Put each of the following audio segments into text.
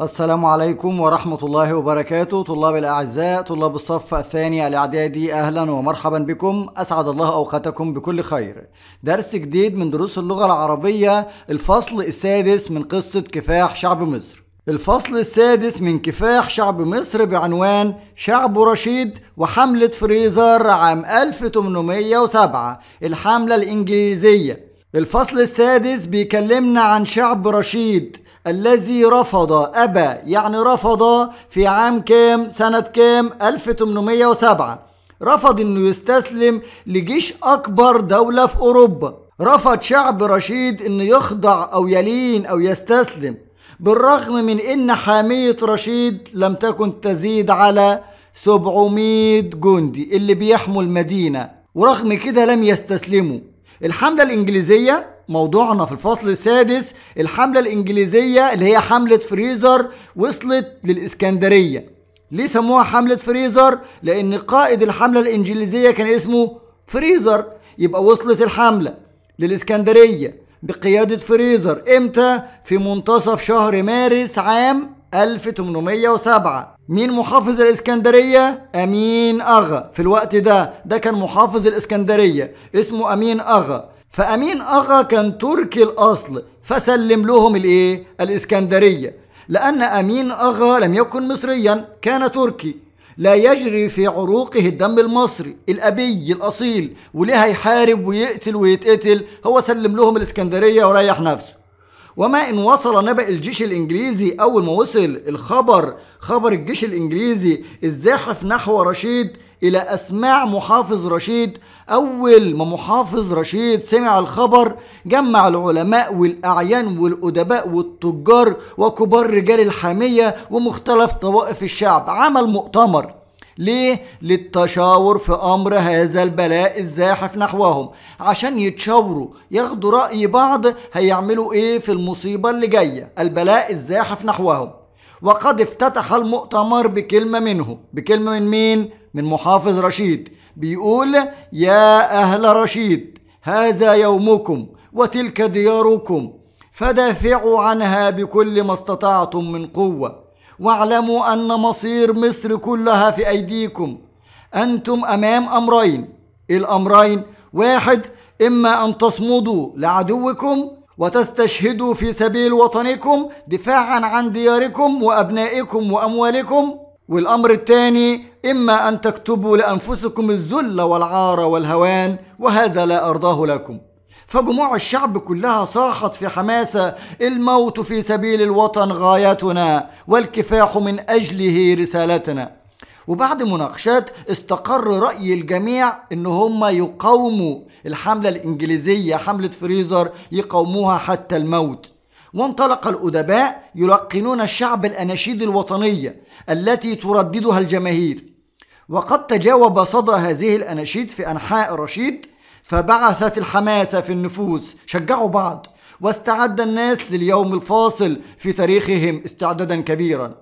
السلام عليكم ورحمة الله وبركاته طلاب الأعزاء طلاب الصف الثاني الإعدادي أهلا ومرحبا بكم أسعد الله أوقاتكم بكل خير درس جديد من دروس اللغة العربية الفصل السادس من قصة كفاح شعب مصر الفصل السادس من كفاح شعب مصر بعنوان شعب رشيد وحملة فريزر عام 1807 الحملة الإنجليزية الفصل السادس بيكلمنا عن شعب رشيد الذي رفض أبى يعني رفض في عام كام سنة كام 1807 رفض أنه يستسلم لجيش أكبر دولة في أوروبا رفض شعب رشيد أنه يخضع أو يلين أو يستسلم بالرغم من أن حامية رشيد لم تكن تزيد على 700 جندي اللي بيحموا المدينة ورغم كده لم يستسلموا الحملة الإنجليزية موضوعنا في الفصل السادس الحملة الإنجليزية اللي هي حملة فريزر وصلت للإسكندرية ليه سموها حملة فريزر؟ لأن قائد الحملة الإنجليزية كان اسمه فريزر يبقى وصلت الحملة للإسكندرية بقيادة فريزر إمتى؟ في منتصف شهر مارس عام 1807 مين محافظ الإسكندرية؟ أمين أغا في الوقت ده ده كان محافظ الإسكندرية اسمه أمين أغا فأمين أغا كان تركي الأصل فسلم لهم الإيه؟ الإسكندرية لأن أمين أغا لم يكن مصريا كان تركي لا يجري في عروقه الدم المصري الأبي الأصيل وليه هيحارب ويقتل ويتقتل هو سلم لهم الإسكندرية وريح نفسه وما إن وصل نبأ الجيش الإنجليزي أول ما وصل الخبر خبر الجيش الإنجليزي الزاحف نحو رشيد إلى أسماع محافظ رشيد أول ما محافظ رشيد سمع الخبر جمع العلماء والأعيان والأدباء والتجار وكبار رجال الحامية ومختلف طوائف الشعب عمل مؤتمر ليه؟ للتشاور في أمر هذا البلاء الزاحف نحوهم عشان يتشاوروا ياخدوا رأي بعض هيعملوا إيه في المصيبة اللي جاية البلاء الزاحف نحوهم وقد افتتح المؤتمر بكلمة منه بكلمة من مين؟ من محافظ رشيد بيقول يا أهل رشيد هذا يومكم وتلك دياركم فدافعوا عنها بكل ما استطعتم من قوه واعلموا أن مصير مصر كلها في أيديكم أنتم أمام أمرين الأمرين واحد إما أن تصمدوا لعدوكم وتستشهدوا في سبيل وطنكم دفاعا عن دياركم وأبنائكم وأموالكم والأمر الثاني إما أن تكتبوا لأنفسكم الذل والعار والهوان وهذا لا أرضاه لكم فجموع الشعب كلها صاحت في حماسة الموت في سبيل الوطن غايتنا والكفاح من أجله رسالتنا وبعد مناقشات استقر رأي الجميع ان هم يقاوموا الحملة الانجليزية حملة فريزر يقاوموها حتى الموت وانطلق الأدباء يلقنون الشعب الأناشيد الوطنية التي ترددها الجماهير وقد تجاوب صدى هذه الأناشيد في أنحاء رشيد فبعثت الحماسة في النفوس شجعوا بعض واستعد الناس لليوم الفاصل في تاريخهم استعدادا كبيرا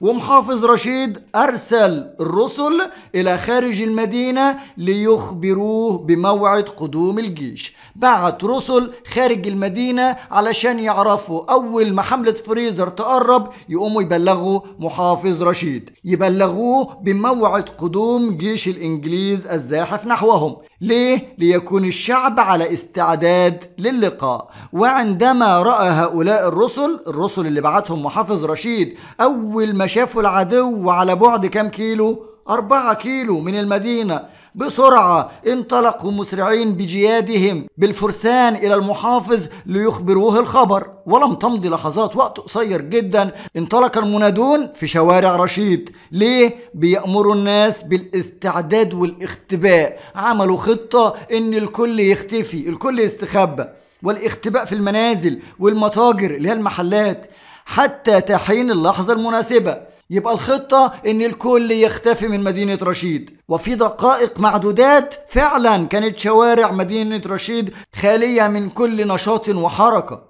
ومحافظ رشيد أرسل الرسل إلى خارج المدينة ليخبروه بموعد قدوم الجيش بعت رسل خارج المدينة علشان يعرفوا أول ما حملة فريزر تقرب يقوموا يبلغوا محافظ رشيد يبلغوه بموعد قدوم جيش الإنجليز الزاحف نحوهم ليه؟ ليكون الشعب على استعداد للقاء وعندما رأى هؤلاء الرسل الرسل اللي بعتهم محافظ رشيد أول ما شافوا العدو على بعد كام كيلو؟ أربعة كيلو من المدينة بسرعة انطلقوا مسرعين بجيادهم بالفرسان إلى المحافظ ليخبروه الخبر ولم تمضي لحظات وقت قصير جدا انطلق المنادون في شوارع رشيد ليه؟ بيأمروا الناس بالاستعداد والاختباء عملوا خطة إن الكل يختفي الكل يستخبى والاختباء في المنازل والمتاجر اللي هي المحلات حتى تحين اللحظة المناسبة يبقى الخطة ان الكل يختفي من مدينة رشيد وفي دقائق معدودات فعلا كانت شوارع مدينة رشيد خالية من كل نشاط وحركة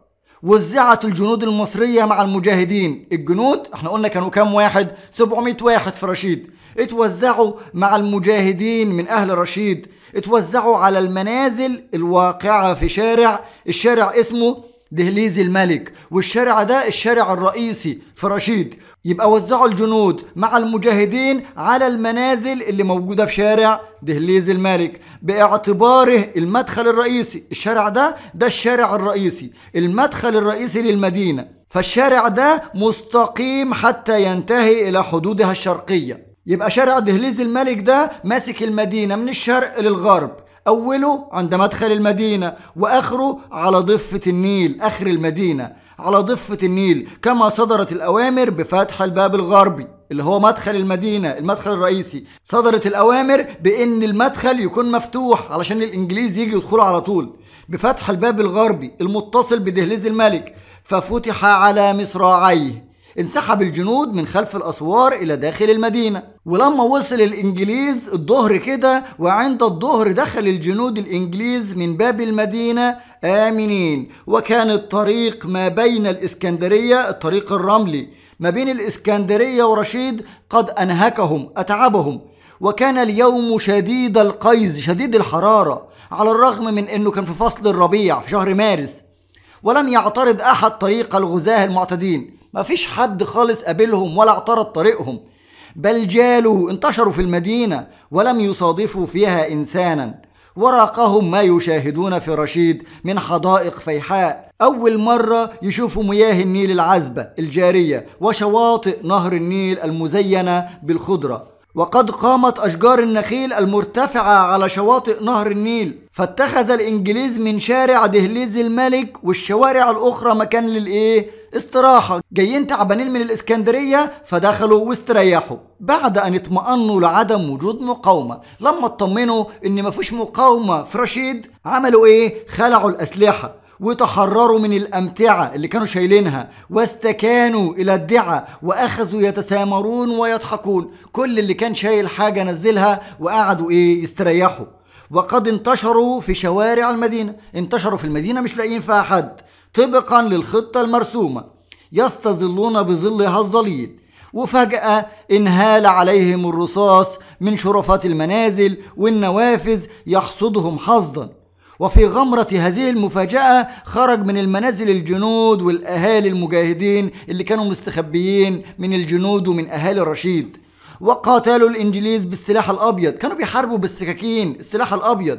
وزعت الجنود المصرية مع المجاهدين الجنود احنا قلنا كانوا كام واحد 700 واحد في رشيد اتوزعوا مع المجاهدين من اهل رشيد اتوزعوا على المنازل الواقعة في شارع الشارع اسمه دهليز الملك والشارع ده الشارع الرئيسي في رشيد يبقى وزعوا الجنود مع المجاهدين على المنازل اللي موجودة في شارع دهليز الملك باعتباره المدخل الرئيسي الشارع ده ده الشارع الرئيسي المدخل الرئيسي للمدينة فالشارع ده مستقيم حتى ينتهي إلى حدودها الشرقية يبقى شارع دهليز الملك ده ماسك المدينة من الشرق للغرب أوله عند مدخل المدينة وآخره على ضفة النيل آخر المدينة على ضفة النيل كما صدرت الأوامر بفتح الباب الغربي اللي هو مدخل المدينة المدخل الرئيسي صدرت الأوامر بأن المدخل يكون مفتوح علشان الإنجليز يجي يدخلوا على طول بفتح الباب الغربي المتصل بدهليز الملك ففتح على مصراعيه انسحب الجنود من خلف الأسوار إلى داخل المدينة ولما وصل الإنجليز الظهر كده وعند الظهر دخل الجنود الإنجليز من باب المدينة آمنين وكان الطريق ما بين الإسكندرية الطريق الرملي ما بين الإسكندرية ورشيد قد أنهكهم أتعبهم وكان اليوم شديد القيز شديد الحرارة على الرغم من أنه كان في فصل الربيع في شهر مارس ولم يعترض أحد طريق الغزاة المعتدين مفيش حد خالص قابلهم ولا اعترض طريقهم بل جالوا انتشروا في المدينة ولم يصادفوا فيها إنسانا وراقهم ما يشاهدون في رشيد من حدائق فيحاء أول مرة يشوفوا مياه النيل العذبة الجارية وشواطئ نهر النيل المزينة بالخضرة وقد قامت أشجار النخيل المرتفعة على شواطئ نهر النيل فاتخذ الإنجليز من شارع دهليز الملك والشوارع الأخرى مكان للإيه؟ استراحة جايين تعبانين من الإسكندرية فدخلوا واستريحوا بعد أن اطمأنوا لعدم وجود مقاومة لما اطمنوا إن مفيش مقاومة في رشيد عملوا إيه؟ خلعوا الأسلحة وتحرروا من الأمتعة اللي كانوا شايلينها واستكانوا إلى الدعة وأخذوا يتسامرون ويضحكون كل اللي كان شايل حاجة نزلها وقعدوا إيه يستريحوا وقد انتشروا في شوارع المدينة انتشروا في المدينة مش لاقيين فيها حد طبقا للخطة المرسومة يستظلون بظلها الظليل وفجأة انهال عليهم الرصاص من شرفات المنازل والنوافذ يحصدهم حصدا وفي غمرة هذه المفاجأة خرج من المنازل الجنود والأهالي المجاهدين اللي كانوا مستخبيين من الجنود ومن أهالي رشيد وقاتلوا الإنجليز بالسلاح الأبيض كانوا بيحاربوا بالسكاكين السلاح الأبيض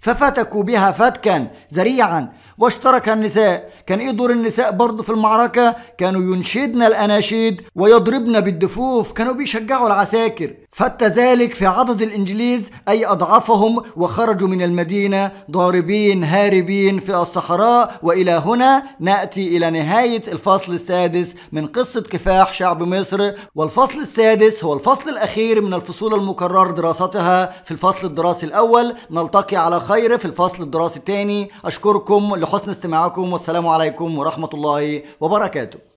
ففتكوا بها فتكا ذريعا واشترك النساء كان ايه دور النساء برضه في المعركة كانوا ينشدن الأناشيد ويضربن بالدفوف كانوا بيشجعوا العساكر فات ذلك في عدد الإنجليز أي أضعفهم وخرجوا من المدينة ضاربين هاربين في الصحراء وإلى هنا نأتي إلى نهاية الفصل السادس من قصة كفاح شعب مصر والفصل السادس هو الفصل الأخير من الفصول المقرر دراستها في الفصل الدراسي الأول نلتقي على خير في الفصل الدراسي الثاني أشكركم لحسن استماعكم والسلام عليكم ورحمة الله وبركاته